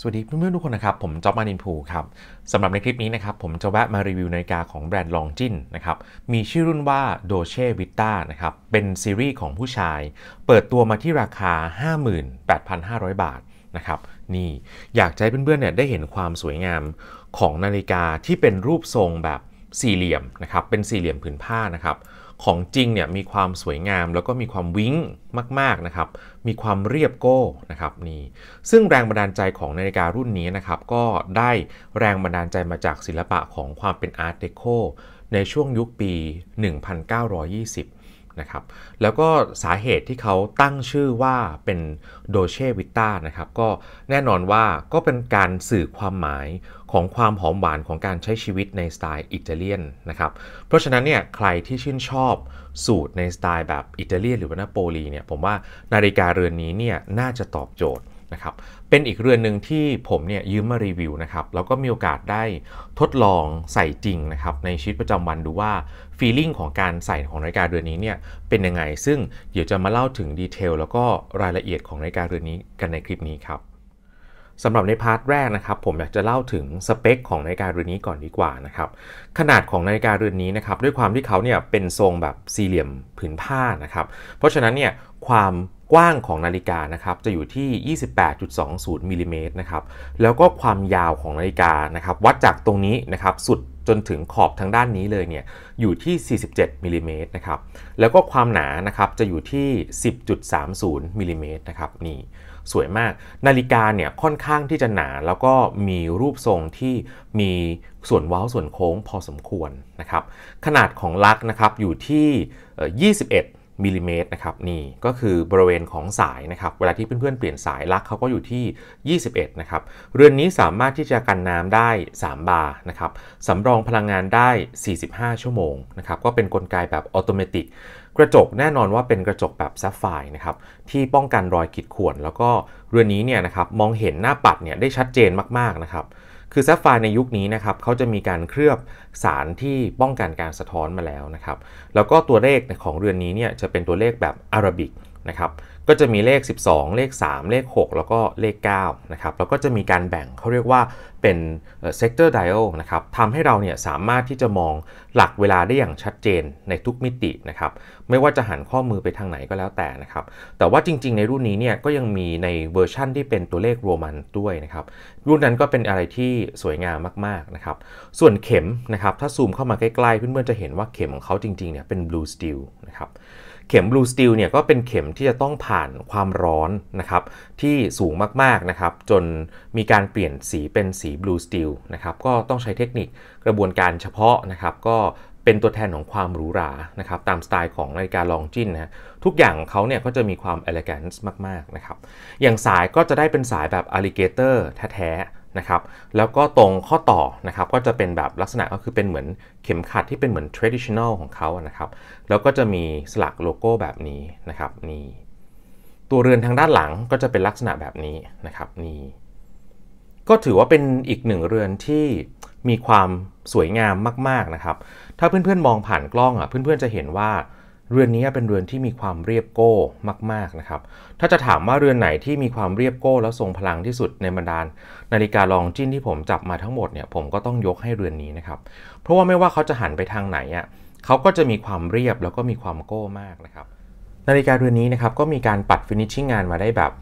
สวัสดีเพื่อนๆ ทุกคนนะครับ ผม จอบมานินพูครับสำหรับในคลิปนี้นะครับ ผมจะแวะมารีวิวนาฬิกาของแบรนด์ลองจินนะครับ มีชื่อรุ่นว่าโดเช่วิต้านะครับ เป็นซีรีส์ของผู้ชาย เปิดตัวมาที่ราคา 58,500 บาทนะครับนี่อยากให้เพื่อนๆเนี่ยได้เห็นความสวยงามของนาฬิกาที่เป็นรูปทรงแบบสี่เหลี่ยมนะครับ เป็นสี่เหลี่ยมผืนผ้านะครับของจริงเนี่ยมีความสวยงามแล้วก็มีความวิ้งมากๆนะครับมีความเรียบโก้นะครับนี่ซึ่งแรงบันดาลใจของนาฬิการุ่นนี้นะครับก็ได้แรงบันดาลใจมาจากศิลปะของความเป็นอาร์ตเดโคในช่วงยุคปี 1920นะครับแล้วก็สาเหตุที่เขาตั้งชื่อว่าเป็นโดเชวิต้านะครับก็แน่นอนว่าก็เป็นการสื่อความหมายของความหอมหวานของการใช้ชีวิตในสไตล์อิตาเลียนนะครับเพราะฉะนั้นเนี่ยใครที่ชื่นชอบสูตรในสไตล์แบบอิตาเลียนหรือว่านาโปลีเนี่ยผมว่านาฬิกาเรือนนี้เนี่ยน่าจะตอบโจทย์นะครับเป็นอีกเรือนหนึ่งที่ผมเนี่ยยืมมารีวิวนะครับแล้วก็มีโอกาสได้ทดลองใส่จริงนะครับในชีวิตประจำวันดูว่าฟีลลิ่งของการใส่ของนาฬิกาเรือนนี้เนี่ยเป็นยังไงซึ่งเดี๋ยวจะมาเล่าถึงดีเทลแล้วก็รายละเอียดของนาฬิกาเรือนนี้กันในคลิปนี้ครับสำหรับในพาร์ทแรกนะครับ ผมอยากจะเล่าถึงสเปคของนาฬิกาเรือนนี้ก่อนดีกว่านะครับขนาดของนาฬิกาเรือนนี้นะครับด้วยความที่เขาเนี่ยเป็นทรงแบบสี่เหลี่ยมผืนผ้านะครับเพราะฉะนั้นเนี่ยความกว้างของนาฬิกานะครับจะอยู่ที่ 28.20มิลิเมตรนะครับแล้วก็ความยาวของนาฬิกานะครับวัดจากตรงนี้นะครับสุดจนถึงขอบทางด้านนี้เลยเนี่ยอยู่ที่ 47มิลิเมตรนะครับแล้วก็ความหนานะครับจะอยู่ที่ 10.30มิลิเมตรนะครับนี่สวยมากนาฬิกาเนี่ยค่อนข้างที่จะหนาแล้วก็มีรูปทรงที่มีส่วนเว้าส่วนโค้งพอสมควรนะครับขนาดของลักนะครับอยู่ที่ 21มิลลิเมตรนะครับนี่ก็คือบริเวณของสายนะครับ เวลาที่เพื่อนๆเปลี่ยนสายลักเขาก็อยู่ที่ 21 นะครับ เรือนนี้สามารถที่จะกันน้ำได้ 3 บาร์นะครับสำรองพลังงานได้ 45 ชั่วโมงนะครับก็เป็นนกลไกแบบอัตโนมัติกระจกแน่นอนว่าเป็นกระจกแบบซัฟไฟนะครับที่ป้องกันรอยขีดข่วนแล้วก็เรือนนี้เนี่ยนะครับมองเห็นหน้าปัดเนี่ยได้ชัดเจนมากๆนะครับคือแซฟไฟในยุคนี้นะครับเขาจะมีการเคลือบสารที่ป้องกันการสะท้อนมาแล้วนะครับ แล้วก็ตัวเลขของเรือนนี้เนี่ยจะเป็นตัวเลขแบบอารบิกนะครับก็จะมีเลข 12 เลข 3 เลข 6 แล้วก็เลข 9 นะครับ แล้วก็จะมีการแบ่งเขาเรียกว่าเป็น sector dial นะครับทำให้เราเนี่ยสามารถที่จะมองหลักเวลาได้อย่างชัดเจนในทุกมิตินะครับ ไม่ว่าจะหันข้อมือไปทางไหนก็แล้วแต่นะครับ แต่ว่าจริงๆ ในรุ่นนี้เนี่ยก็ยังมีในเวอร์ชั่นที่เป็นตัวเลขโรมันด้วยนะครับ รุ่นนั้นก็เป็นอะไรที่สวยงามมากๆนะครับ ส่วนเข็มนะครับถ้าซูมเข้ามาใกล้ๆเพื่อนๆจะเห็นว่าเข็มของเขาจริงๆเนี่ยเป็น blue steel นะครับเข็มบลูสตีลเนี่ยก็เป็นเข็มที่จะต้องผ่านความร้อนนะครับที่สูงมากๆนะครับจนมีการเปลี่ยนสีเป็นสีบลูสตีลนะครับก็ต้องใช้เทคนิคกระบวนการเฉพาะนะครับก็เป็นตัวแทนของความหรูหรานะครับตามสไตล์ของนาฬิกาลองจินนะทุกอย่างเขาเนี่ยก็จะมีความเอลแกนซ์มากๆ นะครับ อย่างสายก็จะได้เป็นสายแบบอลิเกเตอร์แท้ๆนะครับแล้วก็ตรงข้อต่อนะครับก็จะเป็นแบบลักษณะก็คือเป็นเหมือนเข็มขัดที่เป็นเหมือน traditional ของเขานะครับแล้วก็จะมีสลักโลโก้แบบนี้นะครับนี่ตัวเรือนทางด้านหลังก็จะเป็นลักษณะแบบนี้นะครับนี่ก็ถือว่าเป็นอีกหนึ่งเรือนที่มีความสวยงามมากๆนะครับถ้าเพื่อนๆมองผ่านกล้องอ่ะเพื่อนๆจะเห็นว่าเรือนนี้เป็นเรือนที่มีความเรียบโก้มากๆนะครับ ถ้าจะถามว่าเรือนไหนที่มีความเรียบโก้แล้วทรงพลังที่สุดในบรรดานาฬิกาลองจิ้นที่ผมจับมาทั้งหมดเนี่ยผมก็ต้องยกให้เรือนนี้นะครับ เพราะว่าไม่ว่าเขาจะหันไปทางไหนอ่ะเขาก็จะมีความเรียบแล้วก็มีความโก้มากนะครับนาฬิกาเรือนนี้นะครับก็มีการปัดฟินิชชิ่งงานมาได้แบบ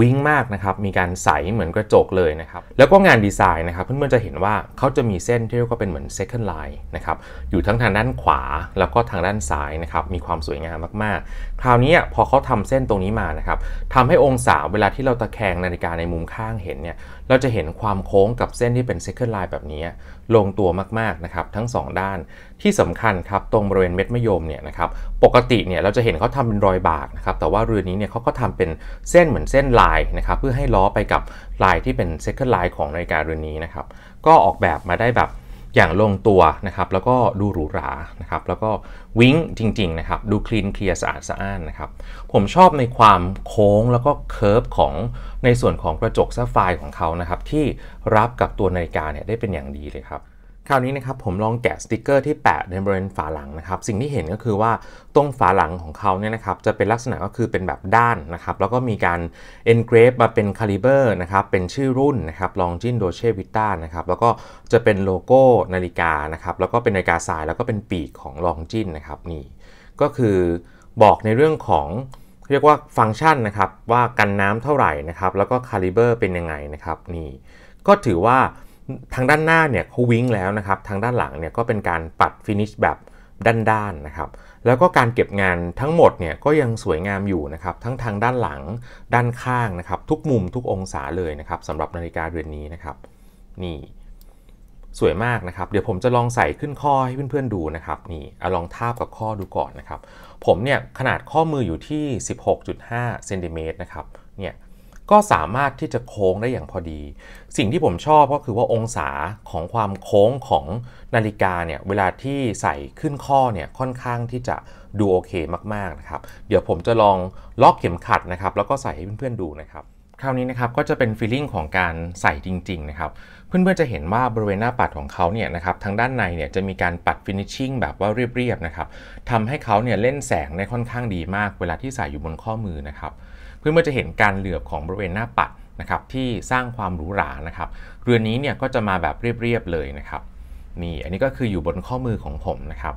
วิ่งมากนะครับ มีการใสเหมือนกระจกเลยนะครับ แล้วก็งานดีไซน์นะครับเพื่อนๆจะเห็นว่าเขาจะมีเส้นที่เรียกว่าเป็นเหมือน second line นะครับ อยู่ทั้งทางด้านขวาแล้วก็ทางด้านซ้ายนะครับ มีความสวยงามมากๆ คราวนี้พอเขาทำเส้นตรงนี้มานะครับทำให้องศาเวลาที่เราตะแคงนาฬิกาในมุมข้างเห็นเนี่ยเราจะเห็นความโค้งกับเส้นที่เป็น second line แบบนี้ ลงตัวมากๆนะครับทั้ง 2 ด้านที่สำคัญครับตรงบริเวณเม็ดมะยมเนี่ยนะครับปกติเนี่ยเราจะเห็นเขาทำเป็นรอยบากนะครับแต่ว่าเรือนี้เนี่ยเขาก็ทำเป็นเส้นเหมือนเส้นลายนะครับเพื่อให้ล้อไปกับลายที่เป็น second line ของนาฬิกาเรือนนี้นะครับก็ออกแบบมาได้แบบอย่างลงตัวนะครับแล้วก็ดูหรูหรานะครับแล้วก็วิ้งจริงๆนะครับดูคลีนเคลียร์สะอาดสะอ้านนะครับ ผมชอบในความโค้งแล้วก็เคิร์ฟของในส่วนของกระจกซัฟไฟของเขานะครับที่รับกับตัวนาฬิกาเนี่ยได้เป็นอย่างดีเลยครับคราวนี้นะครับผมลองแกะสติกเกอร์ที่แปะในบริเวณฝาหลังนะครับสิ่งที่เห็นก็คือว่า ตรงฝาหลังของเขาเนี่ยนะครับจะเป็นลักษณะก็คือเป็นแบบด้านนะครับแล้วก็มีการ engrave มาเป็น caliber นะครับเป็นชื่อรุ่นนะครับลองจินโดเชวิต้านะครับแล้วก็จะเป็นโลโก้นาฬิกานะครับแล้วก็เป็นนาฬิกาสายแล้วก็เป็นปีกของลองจินนะครับนี่ก็คือบอกในเรื่องของเรียกว่าฟังก์ชันนะครับว่ากันน้ำเท่าไหร่นะครับแล้วก็คาลิเบอร์เป็นยังไงนะครับนี่ ก็ถือว่าทางด้านหน้าเนี่ยเขาวิ้งแล้วนะครับทางด้านหลังเนี่ยก็เป็นการปัดฟินิชแบบด้านๆนะครับ แล้วก็การเก็บงานทั้งหมดเนี่ยก็ยังสวยงามอยู่นะครับ ทั้งทางด้านหลังด้านข้างนะครับ ทุกมุมทุกองศาเลยนะครับสำหรับนาฬิกาเรือนนี้นะครับ นี่สวยมากนะครับเดี๋ยวผมจะลองใส่ขึ้นข้อให้เพื่อนๆดูนะครับนี่เอาลองทาบกับข้อดูก่อนนะครับ ผมเนี่ยขนาดข้อมืออยู่ที่ 16.5เซนติเมตรนะครับเนี่ยก็สามารถที่จะโค้งได้อย่างพอดี สิ่งที่ผมชอบก็คือว่าองศาของความโค้งของนาฬิกาเนี่ยเวลาที่ใส่ขึ้นข้อเนี่ยค่อนข้างที่จะดูโอเคมากๆนะครับ เดี๋ยวผมจะลองล็อกเข็มขัดนะครับแล้วก็ใส่ให้เพื่อนๆดูนะครับ คราวนี้นะครับก็จะเป็นฟีลลิ่งของการใส่จริงๆนะครับ เพื่อนๆจะเห็นว่าบริเวณหน้าปัดของเขาเนี่ยนะครับทางด้านในเนี่ยจะมีการปัดฟินิชชิ่งแบบว่าเรียบๆนะครับทำให้เขาเนี่ยเล่นแสงได้ค่อนข้างดีมาก เวลาที่ใส่อยู่บนข้อมือนะครับเพื่อเมื่อจะเห็นการเหลือบของบริเวณหน้าปัดนะครับที่สร้างความหรูหรานะครับเรือนนี้เนี่ยก็จะมาแบบเรียบๆเลยนะครับนี่อันนี้ก็คืออยู่บนข้อมือของผมนะครับ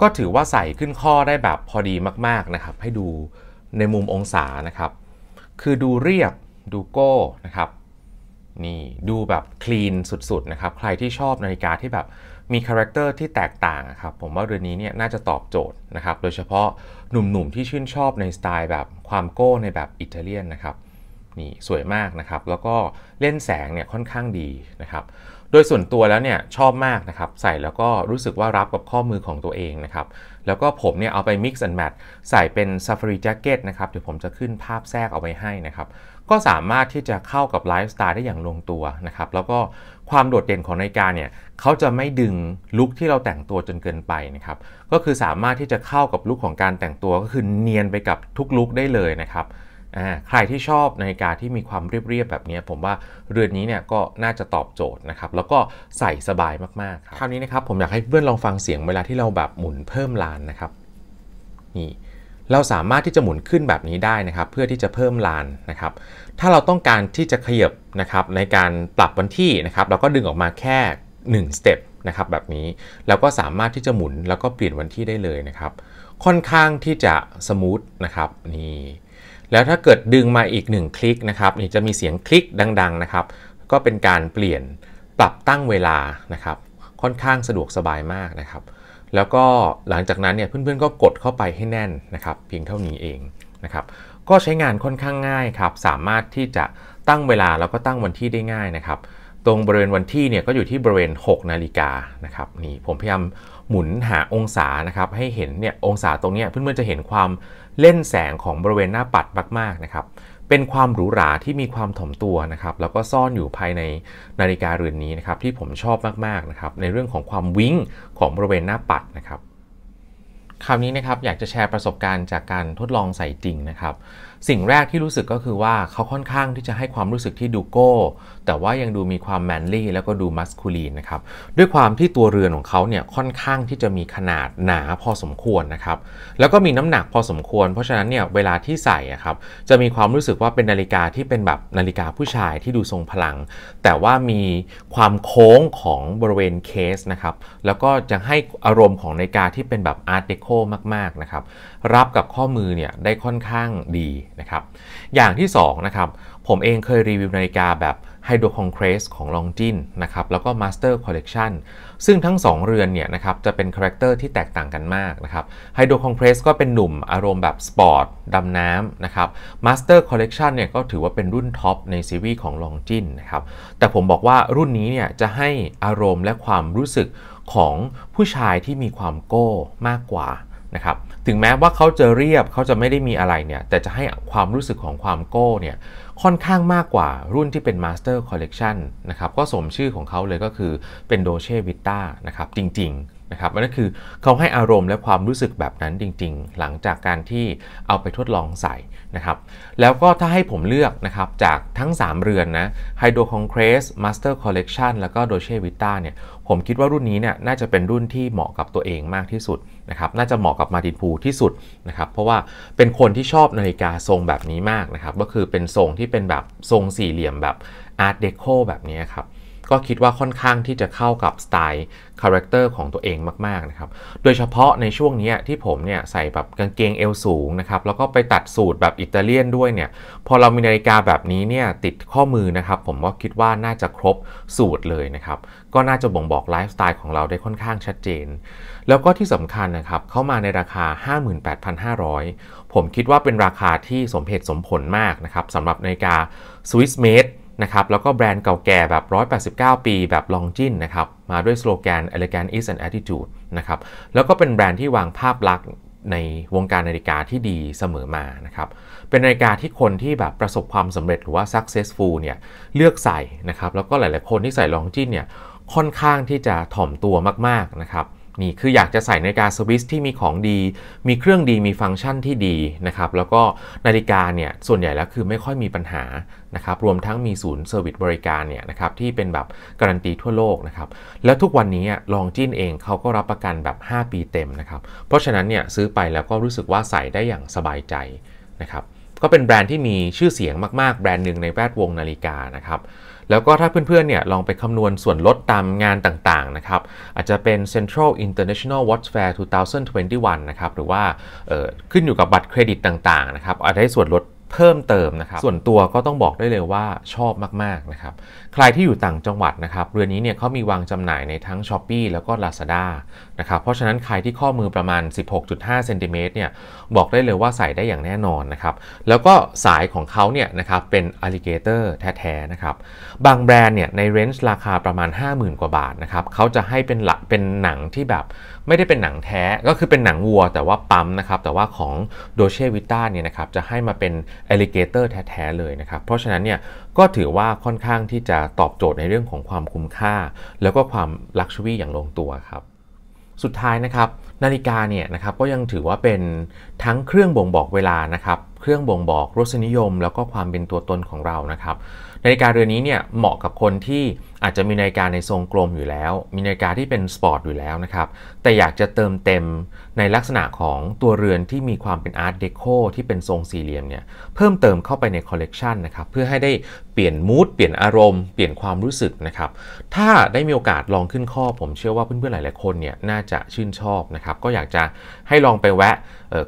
ก็ถือว่าใส่ขึ้นข้อได้แบบพอดีมากๆนะครับให้ดูในมุมองศานะครับคือดูเรียบดูโก้นะครับนี่ดูแบบคลีนสุดๆนะครับใครที่ชอบนาฬิกาที่แบบมีคาแรคเตอร์ที่แตกต่างครับผมว่าเรือนี้เนี่ยน่าจะตอบโจทย์นะครับ โดยเฉพาะหนุ่มๆที่ชื่นชอบในสไตล์แบบความโก้ในแบบอิตาเลียนนะครับนี่สวยมากนะครับแล้วก็เล่นแสงเนี่ยค่อนข้างดีนะครับโดยส่วนตัวแล้วเนี่ยชอบมากนะครับ ใส่แล้วก็รู้สึกว่ารับกับข้อมือของตัวเองนะครับแล้วก็ผมเนี่ยเอาไป mix and match ใส่เป็น safari jacket นะครับเดี๋ยวผมจะขึ้นภาพแทรกเอาไว้ให้นะครับก็สามารถที่จะเข้ากับไลฟ์สไตล์ได้อย่างลงตัวนะครับ แล้วก็ความโดดเด่นของนาฬิกาเนี่ยเขาจะไม่ดึงลุคที่เราแต่งตัวจนเกินไปนะครับก็คือสามารถที่จะเข้ากับลุคของการแต่งตัวก็คือเนียนไปกับทุกลุคได้เลยนะครับใครที่ชอบนาฬิกาที่มีความเรียบ ๆ แบบนี้ผมว่าเรือนนี้เนี่ยก็น่าจะตอบโจทย์นะครับ แล้วก็ใส่สบายมากๆครับคราวนี้นะครับ ผมอยากให้เพื่อนลองฟังเสียงเวลาที่เราแบบหมุนเพิ่มลานนะครับ นี่ เราสามารถที่จะหมุนขึ้นแบบนี้ได้นะครับ เพื่อที่จะเพิ่มลานนะครับ ถ้าเราต้องการที่จะขยับนะครับในการปรับวันที่นะครับเราก็ดึงออกมาแค่1สเต็ปนะครับแบบนี้เราก็สามารถที่จะหมุนแล้วก็เปลี่ยนวันที่ได้เลยนะครับ ค่อนข้างที่จะสมูทนะครับนี่แล้วถ้าเกิดดึงมาอีก 1 คลิกนะครับนี่จะมีเสียงคลิกดังๆนะครับ ก็เป็นการเปลี่ยนปรับตั้งเวลานะครับค่อนข้างสะดวกสบายมากนะครับแล้วก็หลังจากนั้นเนี่ยเพื่อนๆก็กดเข้าไปให้แน่นนะครับเพียงเท่านี้เองนะครับก็ใช้งานค่อนข้างง่ายครับสามารถที่จะตั้งเวลาแล้วก็ตั้งวันที่ได้ง่ายนะครับตรงบริเวณวันที่เนี่ยก็อยู่ที่บริเวณ6นาฬิกานะครับนี่ผมพยายามหมุนหาองศานะครับให้เห็นเนี่ยองศาตรงนี้เพื่อนๆจะเห็นความเล่นแสงของบริเวณหน้าปัดมากๆนะครับ เป็นความหรูหรา ที่มีความถ่อมตัวนะครับ แล้วก็ซ่อนอยู่ภายในนาฬิกาเรือนนี้นะครับ ที่ผมชอบมากๆนะครับ ในเรื่องของความวิ้งของบริเวณหน้าปัดนะครับคราวนี้นะครับอยากจะแชร์ประสบการณ์จากการทดลองใส่จริงนะครับสิ่งแรกที่รู้สึกก็คือว่าเขาค่อนข้างที่จะให้ความรู้สึกที่ดูโก้ แต่ว่ายังดูมีความแมนลี่แล้วก็ดูมัสคูลีนนะครับด้วยความที่ตัวเรือนของเขาเนี่ยค่อนข้างที่จะมีขนาดหนาพอสมควรนะครับแล้วก็มีน้ำหนักพอสมควรเพราะฉะนั้นเนี่ยเวลาที่ใส่ครับจะมีความรู้สึกว่าเป็นนาฬิกาที่เป็นแบบนาฬิกาผู้ชายที่ดูทรงพลัง แต่ว่ามีความโค้งของบริเวณเคสนะครับแล้วก็จะให้อารมณ์ของนาฬิกาที่เป็นแบบอาร์ตเดโคมาก ๆ นะครับ รับกับข้อมือเนี่ยได้ค่อนข้างดีนะครับอย่างที่2นะครับผมเองเคยรีวิวนาฬิกาแบบไฮโดรคอนเครสของลองจินนะครับแล้วก็มาสเตอร์คอลเลกชันซึ่งทั้ง 2 เรือนเนี่ยนะครับจะเป็นคาแรคเตอร์ที่แตกต่างกันมากนะครับไฮโดรคอนเครสก็เป็นหนุ่มอารมณ์แบบสปอร์ตดำน้ำนะครับมาสเตอร์คอลเลกชันเนี่ยก็ถือว่าเป็นรุ่นท็อปในซีรีส์ของลองจินนะครับแต่ผมบอกว่ารุ่นนี้เนี่ยจะให้อารมณ์และความรู้สึกของผู้ชายที่มีความโก้มากกว่านะครับถึงแม้ว่าเขาจะเรียบเขาจะไม่ได้มีอะไรเนี่ยแต่จะให้ความรู้สึกของความโก้เนี่ยค่อนข้างมากกว่ารุ่นที่เป็น Master Collection นะครับก็สมชื่อของเขาเลยก็คือเป็นโดเชวิต้านะครับจริงๆนะครับนั่นคือเขาให้อารมณ์และความรู้สึกแบบนั้นจริงๆ หลังจากการที่เอาไปทดลองใส่นะครับแล้วก็ถ้าให้ผมเลือกนะครับจากทั้ง 3เรือนนะไฮโดรคอนเครสมาสเตอร์คอลเลกชันแล้วก็โดเชวิต้าเนี่ยผมคิดว่ารุ่นนี้เนี่ยน่าจะเป็นรุ่นที่เหมาะกับตัวเองมากที่สุดนะครับน่าจะเหมาะกับมาดินพูที่สุดนะครับเพราะว่าเป็นคนที่ชอบนาฬิกาทรงแบบนี้มากนะครับก็คือเป็นทรงที่เป็นแบบทรงสี่เหลี่ยมแบบอาร์ตเดโคแบบนี้ครับก็คิดว่าค่อนข้างที่จะเข้ากับสไตล์คาแรคเตอร์ของตัวเองมากๆนะครับ โดยเฉพาะในช่วงนี้ที่ผมเนี่ยใส่แบบกางเกงเอวสูงนะครับ แล้วก็ไปตัดสูตรแบบอิตาเลียนด้วยเนี่ย พอเรามีนาฬิกาแบบนี้เนี่ยติดข้อมือนะครับ ผมก็คิดว่าน่าจะครบสูตรเลยนะครับ ก็น่าจะบ่งบอกไลฟ์สไตล์ของเราได้ค่อนข้างชัดเจน แล้วก็ที่สำคัญนะครับ เข้ามาในราคา 58,500 ผมคิดว่าเป็นราคาที่สมเหตุสมผลมากนะครับสำหรับนาฬิกา Swiss Made นะครับแล้วก็แบรนด์เก่าแก่แบบ 189 ปีแบบลองจินนะครับ มาด้วยสโลแกน elegant is an attitude นะครับ แล้วก็เป็นแบรนด์ที่วางภาพลักษณ์ในวงการนาฬิกาที่ดีเสมอมา นะครับ เป็นนาฬิกาที่คนที่แบบประสบความสำเร็จหรือว่า successful เนี่ยเลือกใส่นะครับ แล้วก็หลาย ๆ คนที่ใส่ลองจินเนี่ยค่อนข้างที่จะถ่อมตัวมาก ๆ นะครับนี่คืออยากจะใส่นาฬิกาสวิสที่มีของดี มีเครื่องดี มีฟังก์ชันที่ดีนะครับ แล้วก็นาฬิกาเนี่ยส่วนใหญ่แล้วคือไม่ค่อยมีปัญหานะครับ รวมทั้งมีศูนย์เซอร์วิสบริการเนี่ยนะครับที่เป็นแบบการันตีทั่วโลกนะครับ แล้วทุกวันนี้ลองจิ้นเองเขาก็รับประกันแบบ 5 ปีเต็มนะครับ เพราะฉะนั้นเนี่ยซื้อไปแล้วก็รู้สึกว่าใส่ได้อย่างสบายใจนะครับ ก็เป็นแบรนด์ที่มีชื่อเสียงมาก ๆ แบรนด์หนึ่งในแวดวงนาฬิกานะครับแล้วก็ถ้าเพื่อนๆเนี่ยลองไปคำนวณส่วนลดตามงานต่างๆนะครับอาจจะเป็น Central International Watch Fair 2021นะครับหรือว่าขึ้นอยู่กับบัตรเครดิตต่างๆนะครับอาจได้ส่วนลดเพิ่มเติมนะครับ ส่วนตัวก็ต้องบอกได้เลยว่าชอบมากๆนะครับใครที่อยู่ต่างจังหวัดนะครับเรือนี้เนี่ยเขามีวางจำหน่ายในทั้ง s h อ p e e แล้วก็ Lazada นะครับเพราะฉะนั้นใครที่ข้อมือประมาณ 16.5เซนติเมตรเนี่ยบอกได้เลยว่าใส่ได้อย่างแน่นอนนะครับแล้วก็สายของเขาเนี่ยนะครับเป็นอลิเกเตอร์แท้ๆนะครับบางแบรนด์เนี่ยในเรนจ์ราคาประมาณ 50,000 กว่าบาทนะครับเขาจะให้เป็นหลักเป็นหนังที่แบบไม่ได้เป็นหนังแท้ ก็คือเป็นหนังวัวแต่ว่าปั๊มนะครับแต่ว่าของโดเชวิต้าเนี่ยนะครับจะให้มาเป็นอลิเกเตอร์แท้ ๆ เลยนะครับเพราะฉะนั้นเนี่ยก็ถือว่าค่อนข้างที่จะตอบโจทย์ในเรื่องของความคุ้มค่า แล้วก็ความลักชัวรี่อย่างลงตัวครับสุดท้ายนะครับนาฬิกาเนี่ยนะครับก็ยังถือว่าเป็นทั้งเครื่องบ่งบอกเวลานะครับเครื่องบ่งบอกรสนิยมแล้วก็ความเป็นตัวตนของเรานะครับนาฬิกาเรือนนี้เนี่ยเหมาะกับคนที่อาจจะมีนาฬิกาในทรงกลมอยู่แล้ว มีนาฬิกาที่เป็นสปอร์ตอยู่แล้วนะครับแต่อยากจะเติมเต็มในลักษณะของตัวเรือนที่มีความเป็นอาร์ตเดโคที่เป็นทรงสี่เหลี่ยมเนี่ยเพิ่มเติมเข้าไปในคอลเลกชันนะครับเพื่อให้ได้เปลี่ยนมูดเปลี่ยนอารมณ์เปลี่ยนความรู้สึกนะครับถ้าได้มีโอกาสลองขึ้นข้อผมเชื่อว่าเพื่อนๆหลายๆคนเนี่ยน่าจะชื่นชอบนะครับก็อยากจะให้ลองไปแวะ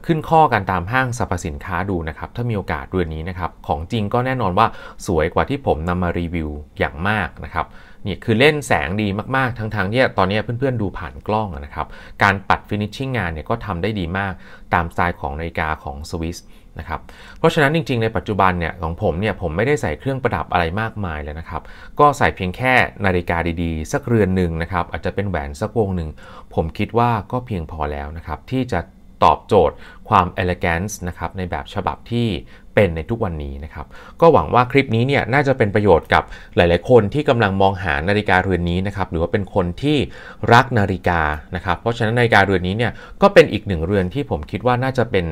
ขึ้นข้อกันตามห้างสรรพสินค้าดูนะครับถ้ามีโอกาสเรือนนี้นะครับของจริงก็แน่นอนว่าสวยกว่าที่ผมนำมารีวิวอย่างมากนะครับนี่คือเล่นแสงดีมากๆทั้งๆทที่ตอนนี้เพื่อนๆดูผ่านกล้องนะครับการปัดฟินิชชิ่งงานเนี่ยก็ทำได้ดีมากตามสไตล์ของนาฬิกาของสวิสนะครับเพราะฉะนั้นจริงๆในปัจจุบันเนี่ยของผมเนี่ยผมไม่ได้ใส่เครื่องประดับอะไรมากมายเลยนะครับก็ใส่เพียงแค่นาฬิกาดีๆ สักเรือนหนึ่งนะครับอาจจะเป็นแหวนสักวงหนึ่งผมคิดว่าก็เพียงพอแล้วนะครับที่จะตอบโจทย์ความเอลแกนซ์นะครับในแบบฉบับที่เป็นในทุกวันนี้นะครับก็หวังว่าคลิปนี้เนี่ยน่าจะเป็นประโยชน์กับหลายๆคนที่กำลังมองหานาฬิกาเรือนนี้นะครับหรือว่าเป็นคนที่รักนาฬิกานะครับเพราะฉะนั้นนาฬิกาเรือนนี้เนี่ยก็เป็นอีกหนึ่งเรือนที่ผมคิดว่าน่าจะเป็น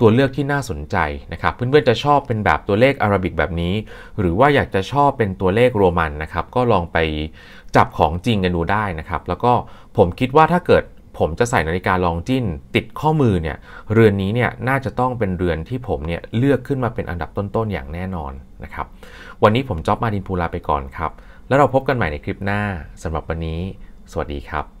ตัวเลือกที่น่าสนใจนะครับเพื่อนๆจะชอบเป็นแบบตัวเลขอารบิกแบบนี้ หรือว่าอยากจะชอบเป็นตัวเลขโรมันนะครับก็ลองไปจับของจริงกันดูได้นะครับแล้วก็ผมคิดว่าถ้าเกิดผมจะใส่นาฬิกาลองจิ้นติดข้อมือเนี่ย เรือนนี้เนี่ยน่าจะต้องเป็นเรือนที่ผมเนี่ยเลือกขึ้นมาเป็นอันดับต้นๆอย่างแน่นอนนะครับวันนี้ผมจ็อบมาดินภูลาไปก่อนครับ แล้วเราพบกันใหม่ในคลิปหน้าสำหรับวันนี้ สวัสดีครับ